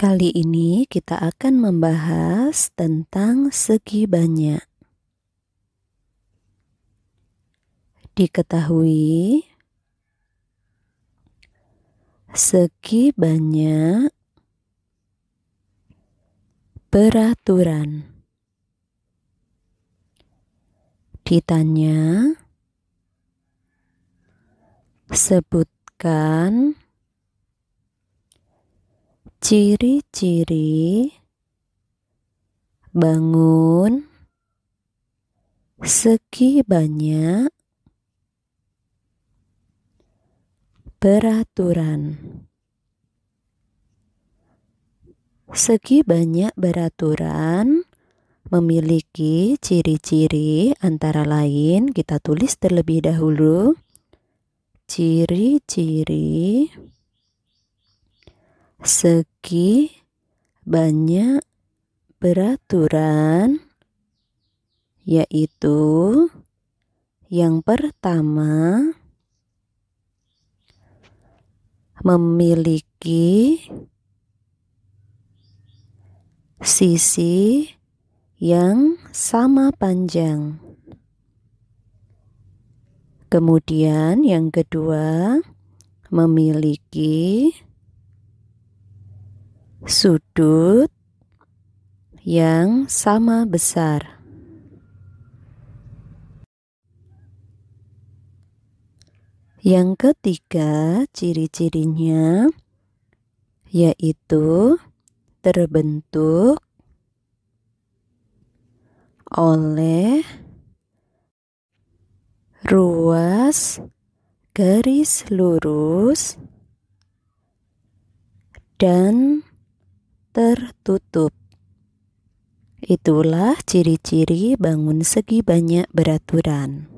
Kali ini kita akan membahas tentang segi banyak. Diketahui segi banyak peraturan. Ditanya sebutkan ciri-ciri bangun segi banyak peraturan Segi banyak peraturan memiliki ciri-ciri antara lain kita tulis terlebih dahulu ciri-ciri segi banyak peraturan, yaitu yang pertama memiliki sisi yang sama panjang. Kemudian yang kedua memiliki sudut yang sama besar. Yang ketiga, ciri-cirinya yaitu terbentuk oleh ruas garis lurus dan tertutup. Itulah ciri-ciri bangun segi banyak beraturan.